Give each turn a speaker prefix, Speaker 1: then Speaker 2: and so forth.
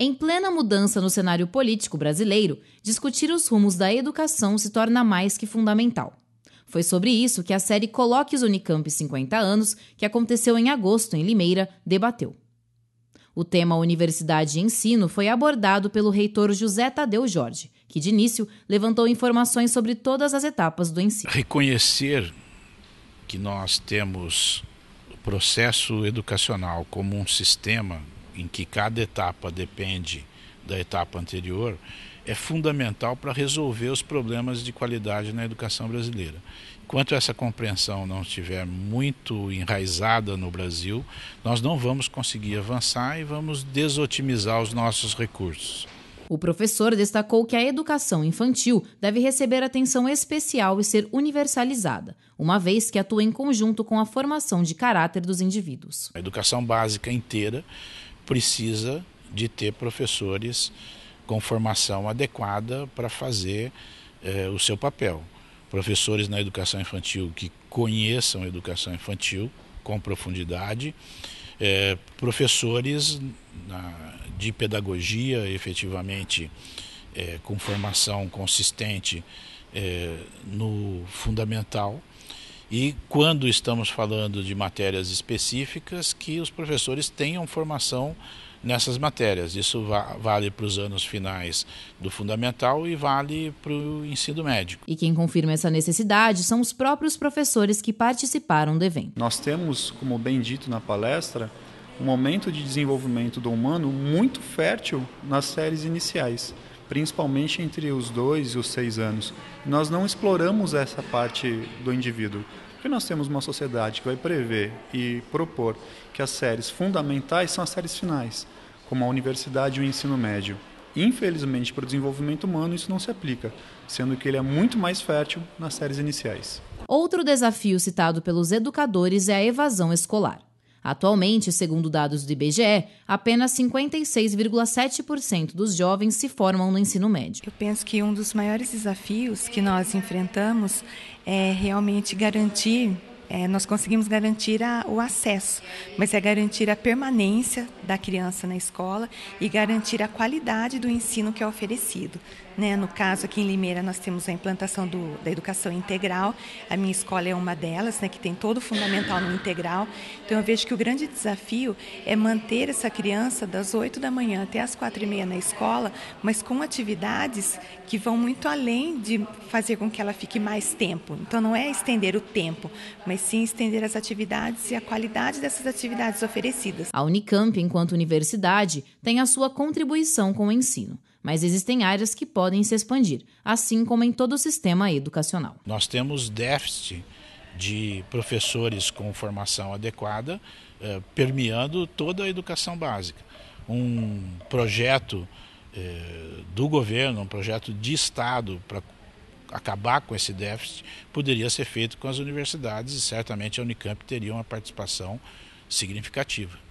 Speaker 1: Em plena mudança no cenário político brasileiro, discutir os rumos da educação se torna mais que fundamental. Foi sobre isso que a série Coloque os Unicamp 50 anos, que aconteceu em agosto em Limeira, debateu. O tema Universidade e Ensino foi abordado pelo reitor José Tadeu Jorge, que de início levantou informações sobre todas as etapas do ensino.
Speaker 2: Reconhecer que nós temos o processo educacional como um sistema em que cada etapa depende da etapa anterior, é fundamental para resolver os problemas de qualidade na educação brasileira. Enquanto essa compreensão não estiver muito enraizada no Brasil, nós não vamos conseguir avançar e vamos desotimizar os nossos recursos.
Speaker 1: O professor destacou que a educação infantil deve receber atenção especial e ser universalizada, uma vez que atua em conjunto com a formação de caráter dos indivíduos.
Speaker 2: A educação básica inteira precisa de ter professores com formação adequada para fazer eh, o seu papel. Professores na educação infantil que conheçam a educação infantil com profundidade, eh, professores na, de pedagogia efetivamente eh, com formação consistente eh, no fundamental e quando estamos falando de matérias específicas, que os professores tenham formação nessas matérias. Isso vale para os anos finais do fundamental e vale para o ensino médio.
Speaker 1: E quem confirma essa necessidade são os próprios professores que participaram do evento.
Speaker 3: Nós temos, como bem dito na palestra, um momento de desenvolvimento do humano muito fértil nas séries iniciais principalmente entre os dois e os seis anos. Nós não exploramos essa parte do indivíduo, porque nós temos uma sociedade que vai prever e propor que as séries fundamentais são as séries finais, como a universidade e o ensino médio. Infelizmente, para o desenvolvimento humano, isso não se aplica, sendo que ele é muito mais fértil nas séries iniciais.
Speaker 1: Outro desafio citado pelos educadores é a evasão escolar. Atualmente, segundo dados do IBGE, apenas 56,7% dos jovens se formam no ensino médio. Eu penso que um dos maiores desafios que nós enfrentamos é realmente garantir
Speaker 4: é, nós conseguimos garantir a, o acesso, mas é garantir a permanência da criança na escola e garantir a qualidade do ensino que é oferecido. Né? No caso, aqui em Limeira, nós temos a implantação do, da educação integral, a minha escola é uma delas, né, que tem todo o fundamental no integral. Então, eu vejo que o grande desafio é manter essa criança das 8 da manhã até as 4 e meia na escola, mas com atividades que vão muito além de fazer com que ela fique mais tempo. Então, não é estender o tempo,
Speaker 1: mas mas sim estender as atividades e a qualidade dessas atividades oferecidas. A Unicamp, enquanto universidade, tem a sua contribuição com o ensino mas existem áreas que podem se expandir, assim como em todo o sistema educacional.
Speaker 2: Nós temos déficit de professores com formação adequada, eh, permeando toda a educação básica. Um projeto eh, do governo, um projeto de Estado para acabar com esse déficit poderia ser feito com as universidades e certamente a Unicamp teria uma participação significativa.